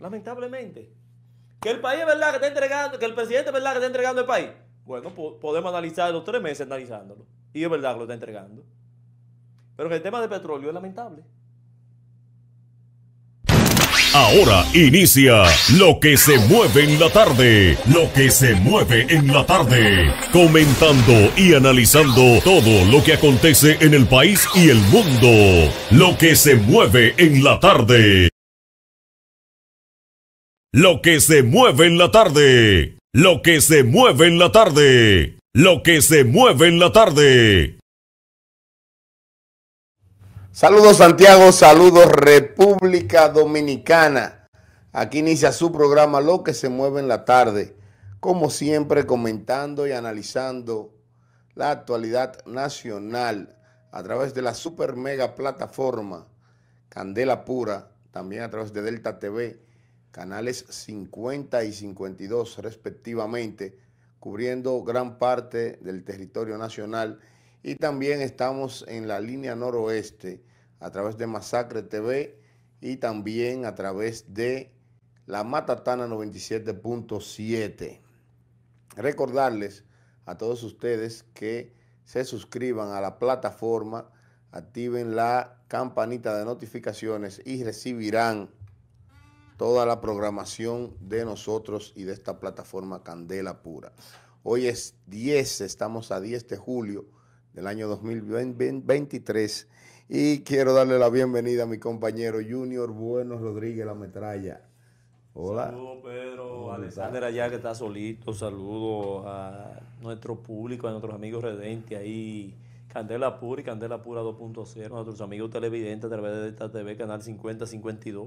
Lamentablemente. Que el país es verdad que está entregando, que el presidente es verdad que está entregando el país. Bueno, podemos analizar los tres meses analizándolo. Y es verdad que lo está entregando. Pero que el tema de petróleo es lamentable. Ahora inicia lo que se mueve en la tarde, lo que se mueve en la tarde, comentando y analizando todo lo que acontece en el país y el mundo, lo que se mueve en la tarde. Lo que se mueve en la tarde. Lo que se mueve en la tarde. Lo que se mueve en la tarde. Saludos Santiago, saludos República Dominicana. Aquí inicia su programa Lo que se mueve en la tarde. Como siempre comentando y analizando la actualidad nacional a través de la super mega plataforma Candela Pura, también a través de Delta TV canales 50 y 52 respectivamente, cubriendo gran parte del territorio nacional. Y también estamos en la línea noroeste a través de Masacre TV y también a través de la Matatana 97.7. Recordarles a todos ustedes que se suscriban a la plataforma, activen la campanita de notificaciones y recibirán toda la programación de nosotros y de esta plataforma Candela Pura. Hoy es 10, estamos a 10 de julio del año 2023 y quiero darle la bienvenida a mi compañero Junior Bueno Rodríguez La Metralla. Hola. Saludos Pedro, Alexander allá que está solito, saludos a nuestro público, a nuestros amigos redente ahí. Candela Pura y Candela Pura 2.0, nuestros amigos televidentes a través de esta TV, Canal 5052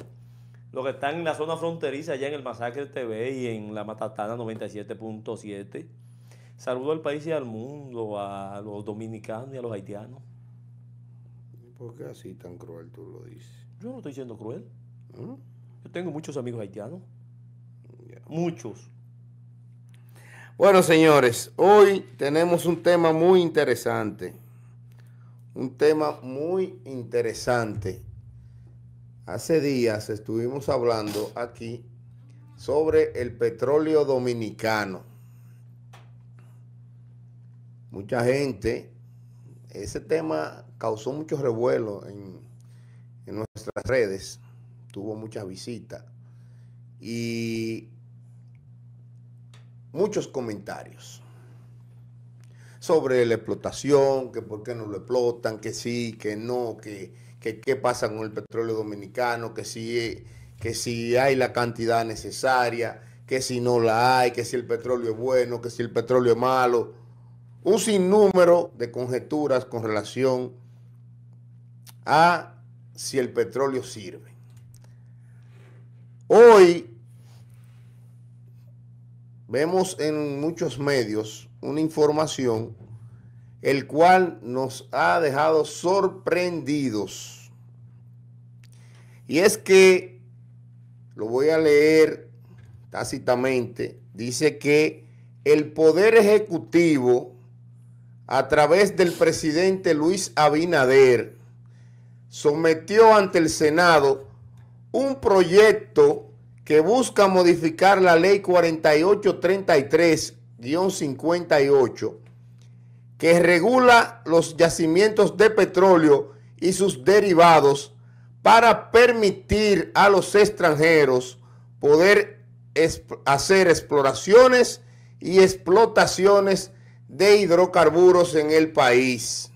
los que están en la zona fronteriza, allá en el Masacre TV y en la Matatana 97.7. Saludo al país y al mundo, a los dominicanos y a los haitianos. ¿Por qué así tan cruel tú lo dices? Yo no estoy siendo cruel. ¿Mm? Yo tengo muchos amigos haitianos. Muchos. Bueno, señores, hoy tenemos un tema muy interesante. Un tema muy interesante Hace días estuvimos hablando aquí sobre el petróleo dominicano. Mucha gente, ese tema causó mucho revuelo en, nuestras redes, tuvo muchas visitas y muchos comentarios sobre la explotación, que por qué no lo explotan, que sí, que no, que que qué pasa con el petróleo dominicano, que si, que si hay la cantidad necesaria, que si no la hay, que si el petróleo es bueno, que si el petróleo es malo. Un sinnúmero de conjeturas con relación a si el petróleo sirve. Hoy vemos en muchos medios una información el cual nos ha dejado sorprendidos. Y es que, lo voy a leer tácitamente, dice que el Poder Ejecutivo, a través del presidente Luis Abinader, sometió ante el Senado un proyecto que busca modificar la ley 4833-58 que regula los yacimientos de petróleo y sus derivados para permitir a los extranjeros poder hacer exploraciones y explotaciones de hidrocarburos en el país.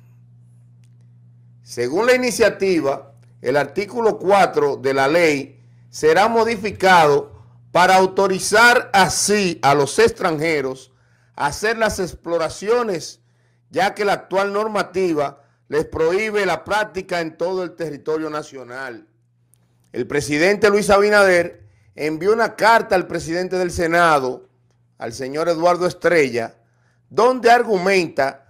Según la iniciativa, el artículo 4 de la ley será modificado para autorizar así a los extranjeros a hacer las exploraciones ya que la actual normativa les prohíbe la práctica en todo el territorio nacional. El presidente Luis Abinader envió una carta al presidente del Senado, al señor Eduardo Estrella, donde argumenta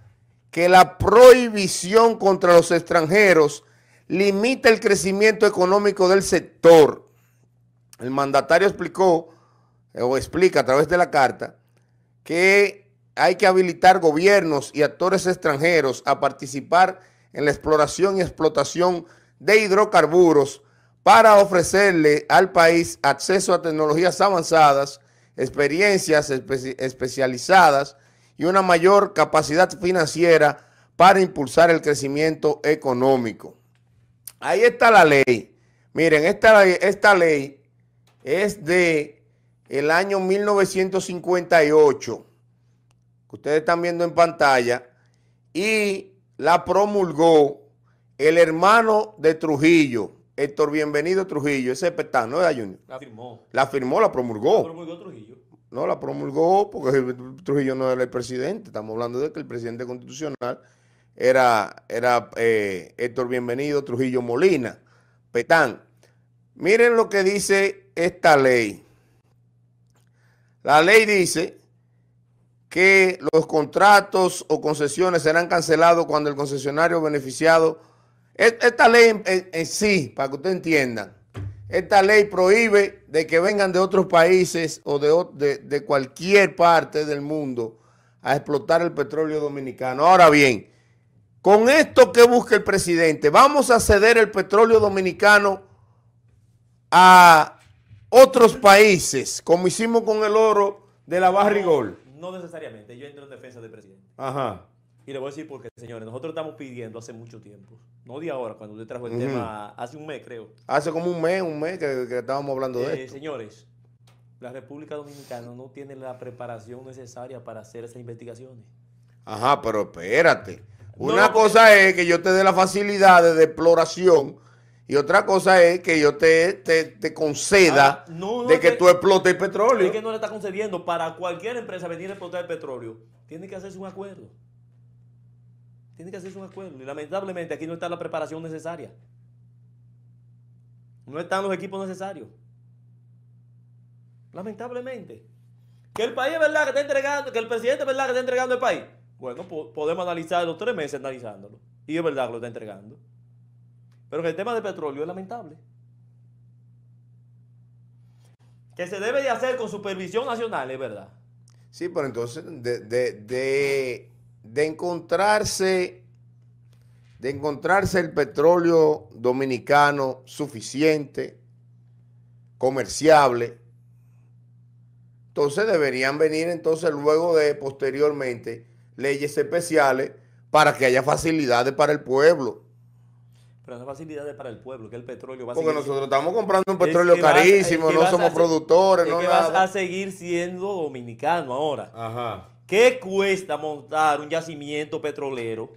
que la prohibición contra los extranjeros limita el crecimiento económico del sector. El mandatario explicó, o explica a través de la carta, que hay que habilitar gobiernos y actores extranjeros a participar en la exploración y explotación de hidrocarburos para ofrecerle al país acceso a tecnologías avanzadas, experiencias especializadas y una mayor capacidad financiera para impulsar el crecimiento económico. Ahí está la ley. Miren, esta, esta ley es de el año 1958 que ustedes están viendo en pantalla, y la promulgó el hermano de Trujillo, Héctor Bienvenido Trujillo, ese Petán, ¿no era Junior? La firmó. La firmó, la promulgó. La promulgó Trujillo. No, la promulgó porque Trujillo no era el presidente. Estamos hablando de que el presidente constitucional era, era eh, Héctor Bienvenido Trujillo Molina, Petán. Miren lo que dice esta ley. La ley dice que los contratos o concesiones serán cancelados cuando el concesionario beneficiado... E-, esta ley en, sí, para que usted entiendan, esta ley prohíbe de que vengan de otros países o de, de, de cualquier parte del mundo a explotar el petróleo dominicano. Ahora bien, con esto que busca el presidente, vamos a ceder el petróleo dominicano a otros países, como hicimos con el oro de la Barrigol. No necesariamente, yo entro en defensa del presidente. Ajá. Y le voy a decir porque, señores, nosotros estamos pidiendo hace mucho tiempo, no de ahora, cuando usted trajo el tema, hace un mes creo. Hace como un mes, un mes que, estábamos hablando de eh, esto. Señores, la República Dominicana no tiene la preparación necesaria para hacer esas investigaciones. Ajá, pero espérate. Una cosa es que yo te dé la facilidad de exploración y otra cosa es que yo te, te, conceda de que, tú explotes el petróleo. Es que no le está concediendo. Para cualquier empresa venir a explotar el petróleo, tiene que hacerse un acuerdo. Tiene que hacerse un acuerdo. Y lamentablemente aquí no está la preparación necesaria. No están los equipos necesarios. Lamentablemente. Que el país es verdad que está entregando, que el presidente es verdad que está entregando el país. Bueno, podemos analizar los tres meses analizándolo. Y es verdad que lo está entregando. Pero que el tema de petróleo es lamentable. Que se debe de hacer con supervisión nacional, es verdad. Sí, pero entonces de, encontrarse de encontrarse el petróleo dominicano suficiente, comerciable, entonces deberían venir entonces luego de posteriormente leyes especiales para que haya facilidades para el pueblo pero esas facilidades para el pueblo, que el petróleo va a Porque nosotros estamos comprando un petróleo carísimo, no somos productores, no que nada. vas a seguir siendo dominicano ahora. Ajá. ¿Qué cuesta montar un yacimiento petrolero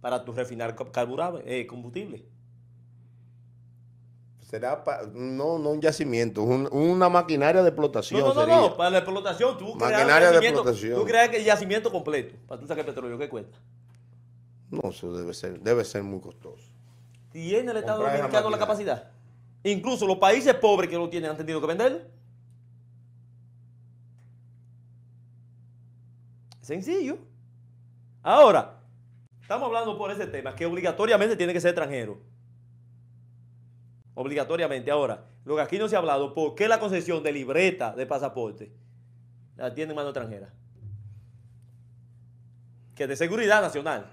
para tu refinar carburable, eh, combustible? será no, no un yacimiento, una maquinaria de explotación. No, no, no, para la explotación. Tú maquinaria de explotación. Tú creas que el yacimiento completo para tú sacar petróleo, ¿qué cuesta? No, eso debe ser, debe ser muy costoso tiene el Estado Dominicano la capacidad. Incluso los países pobres que lo tienen han tenido que vender Sencillo. Ahora, estamos hablando por ese tema, que obligatoriamente tiene que ser extranjero. Obligatoriamente. Ahora, lo que aquí no se ha hablado, ¿por qué la concesión de libreta de pasaporte la tiene mano extranjera? Que es de seguridad nacional.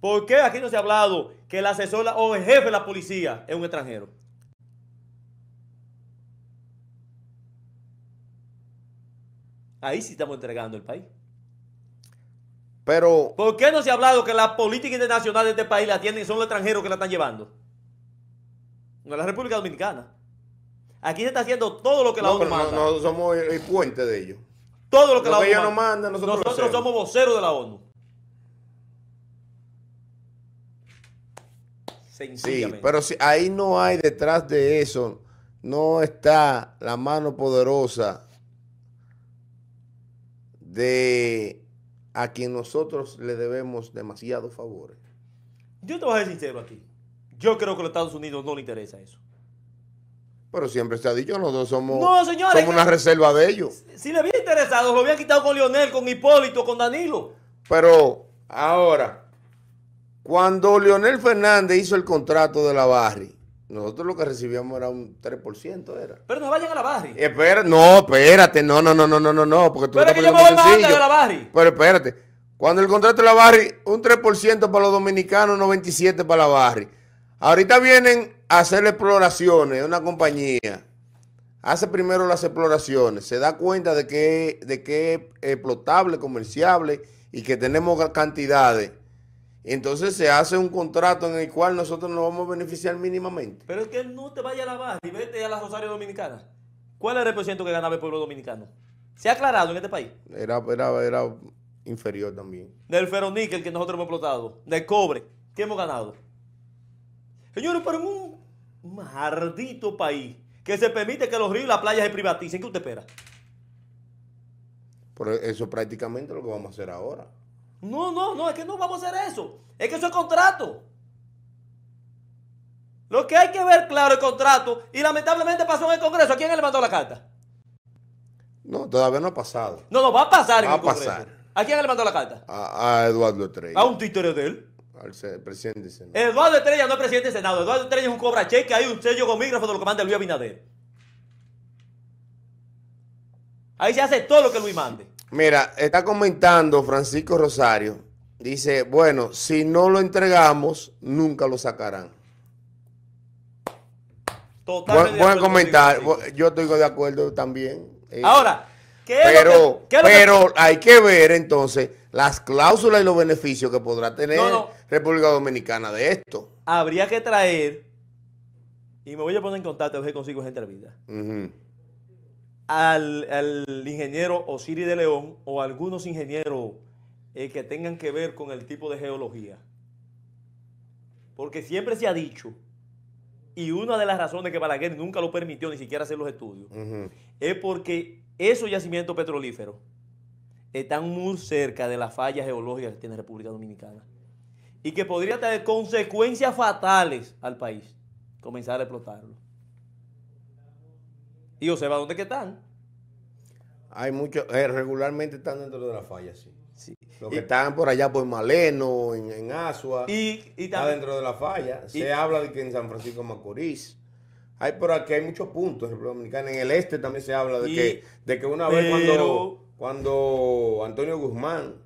¿Por qué aquí no se ha hablado que el asesor o el jefe de la policía es un extranjero? Ahí sí estamos entregando el país. Pero. ¿Por qué no se ha hablado que la política internacional de este país la tienen, son los extranjeros que la están llevando? En la República Dominicana. Aquí se está haciendo todo lo que la ONU manda. No, no, somos el puente de ellos. Todo lo que la ONU. Ellos manda. nosotros, nosotros somos voceros de la ONU. Sí, pero si ahí no hay detrás de eso, no está la mano poderosa de a quien nosotros le debemos demasiados favores. Yo te voy a ser sincero aquí. Yo creo que a los Estados Unidos no le interesa eso. Pero siempre se ha dicho, nosotros somos, somos una reserva de ellos. Si le había interesado, lo habían quitado con Lionel, con Hipólito, con Danilo. Pero ahora, cuando Leonel Fernández hizo el contrato de la Barri, nosotros lo que recibíamos era un 3%, era. Pero no vayan a la Barri. Espera, no, espérate, no, no, no, no, no, no, porque tú Pero que yo me voy más la Barri. Pero espérate, cuando el contrato de la Barri, un 3% para los dominicanos, 97% para la Barri. Ahorita vienen a hacer exploraciones, una compañía. Hace primero las exploraciones, se da cuenta de que, de que es explotable, comerciable y que tenemos cantidades entonces se hace un contrato en el cual nosotros nos vamos a beneficiar mínimamente. Pero es que no te vaya a la baja y vete a la Rosario Dominicana. ¿Cuál era el porcentaje que ganaba el pueblo dominicano? ¿Se ha aclarado en este país? Era, inferior también. Del níquel que nosotros hemos explotado, del cobre, ¿qué hemos ganado. Señores, pero en un maldito país que se permite que los ríos y las playas se privaticen, ¿qué usted espera? Por eso es prácticamente lo que vamos a hacer ahora. No, no, no, es que no vamos a hacer eso. Es que eso es contrato. Lo que hay que ver claro el contrato y lamentablemente pasó en el Congreso. ¿A quién le mandó la carta? No, todavía no ha pasado. No, no, va a pasar en el Congreso. Pasar. ¿A quién le mandó la carta? A, Eduardo Estrella. ¿A un títere de él? Al presidente del Senado. Eduardo Estrella no es presidente del Senado. Eduardo Estrella es un cobra cheque. Hay un sello gomígrafo de lo que manda Luis Abinader. Ahí se hace todo lo que Luis mande. Mira, está comentando Francisco Rosario. Dice, bueno, si no lo entregamos, nunca lo sacarán. Totalmente Pueden comentar. Yo estoy de acuerdo también. Eh. Ahora, ¿qué pero, lo que, pero hay que ver entonces las cláusulas y los beneficios que podrá tener República Dominicana de esto. Habría que traer, y me voy a poner en contacto a consigo gente entrevista. la vida? al, ingeniero Osiris de León o algunos ingenieros eh, que tengan que ver con el tipo de geología. Porque siempre se ha dicho, y una de las razones que Balaguer nunca lo permitió ni siquiera hacer los estudios, es porque esos yacimientos petrolíferos están muy cerca de la falla geológica que tiene República Dominicana y que podría tener consecuencias fatales al país comenzar a explotarlo y observa dónde que están. Hay muchos, eh, regularmente están dentro de la falla, sí. sí. Los que están por allá por Maleno, en, en Asua, y, dentro de la falla. Se habla de que en San Francisco Macorís. Hay por aquí hay muchos puntos en Dominicana. En el este también se habla de, que, de que una vez cuando, Antonio Guzmán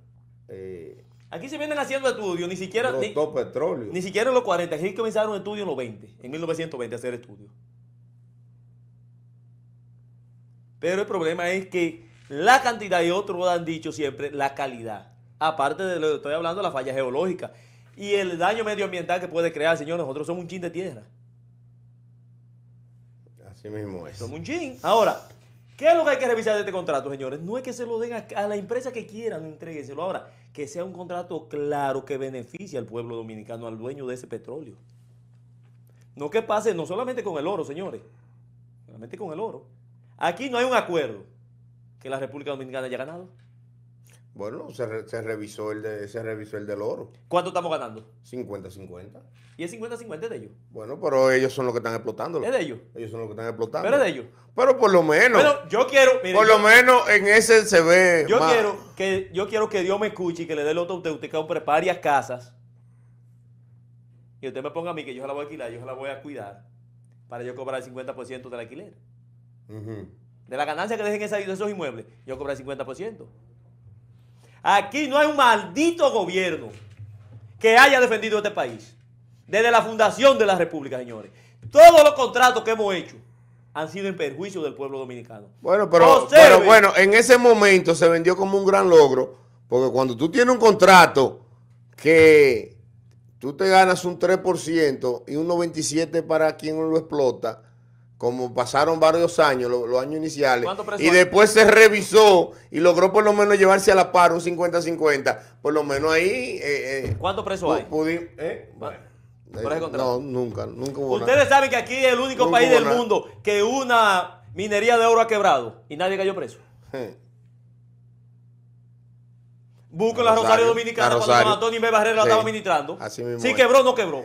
eh, Aquí se vienen haciendo estudios, ni siquiera. petróleo. Ni siquiera en los 40. Aquí comenzaron estudios en los 20, en 1920 hacer estudios. Pero el problema es que la cantidad y otros han dicho siempre la calidad. Aparte de lo que estoy hablando, la falla geológica y el daño medioambiental que puede crear, señores, Nosotros somos un chin de tierra. Así mismo es. Somos un chin. Ahora, ¿qué es lo que hay que revisar de este contrato, señores? No es que se lo den a, la empresa que quieran, entregueselo ahora. Que sea un contrato claro que beneficie al pueblo dominicano, al dueño de ese petróleo. No que pase, no solamente con el oro, señores. Solamente con el oro. Aquí no hay un acuerdo que la República Dominicana haya ganado. Bueno, se, revisó el se revisó el del oro. ¿Cuánto estamos ganando? 50-50. ¿Y el 50-50 de ellos? Bueno, pero ellos son los que están explotando. ¿Es de ellos? Ellos son los que están explotando. ¿Pero es de ellos? Pero por lo menos. Pero yo quiero. por lo menos en ese se ve. Yo, Quiero que, yo quiero que Dios me escuche y que le dé el otro a usted. Usted compre varias casas. Y usted me ponga a mí que yo se la voy a alquilar, yo se la voy a cuidar. Para yo cobrar el 50% del alquiler. De la ganancia que dejen salir esos inmuebles, yo cobré el 50%. Aquí no hay un maldito gobierno que haya defendido este país. Desde la fundación de la República, señores. Todos los contratos que hemos hecho han sido en perjuicio del pueblo dominicano. Bueno, pero, pero bueno, en ese momento se vendió como un gran logro, porque cuando tú tienes un contrato que tú te ganas un 3% y un 97% para quien lo explota, como pasaron varios años, los, años iniciales, y después se revisó y logró por lo menos llevarse a la par un 50-50, por lo menos ahí... Eh, eh preso hay? Eh, eh, no, nunca, nunca Ustedes saben que aquí es el único país del mundo que una minería de oro ha quebrado y nadie cayó preso. Busco la Rosario, Dominicana cuando Antonio y Barrera la estaba ministrando. sí quebró, no quebró.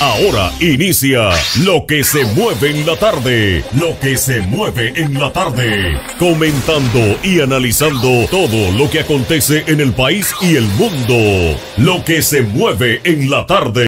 Ahora inicia lo que se mueve en la tarde, lo que se mueve en la tarde, comentando y analizando todo lo que acontece en el país y el mundo, lo que se mueve en la tarde.